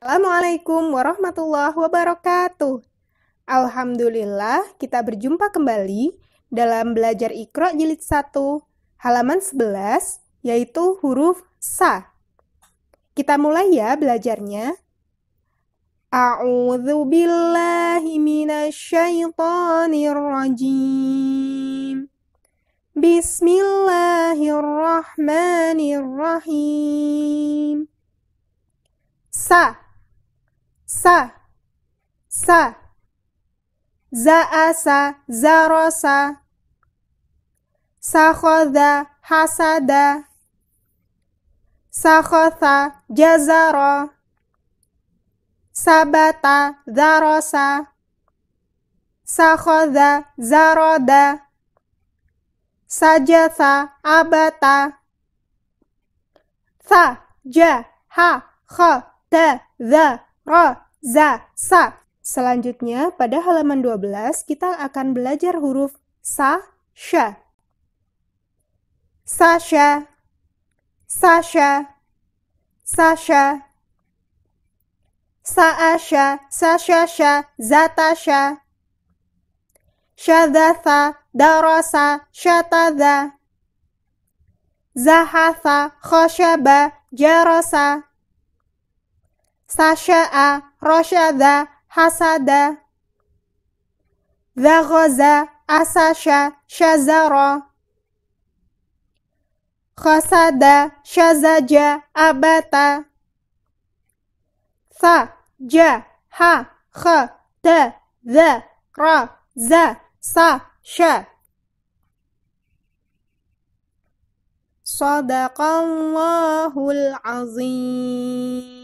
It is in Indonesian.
Assalamualaikum warahmatullahi wabarakatuh. Alhamdulillah, kita berjumpa kembali dalam belajar Iqra jilid 1, halaman 11, yaitu huruf sa. Kita mulai ya belajarnya. A'udzu billahi minasyaitonirrajim. Bismillahirrahmanirrahim sa sa sa zaasa zarosa sakhoda hasada sakhotha jazara sabata zarosa sakhoda zaroda sajatha abata sa ja ha kha ta, za, ro, za, sa. Selanjutnya, pada halaman 12, kita akan belajar huruf sa, sha. Sasha, Sasha, Sasha, Saasha, Sashasha, Zatasha, Shadatha, Darasa, Shatada, Zahatha, Khoshaba, Jarasa. سشاء رشد حسد ذغز أسش شزر خسد شزج أبت ث ج ح خ ت ذ ر ز ص ش صدق الله العظيم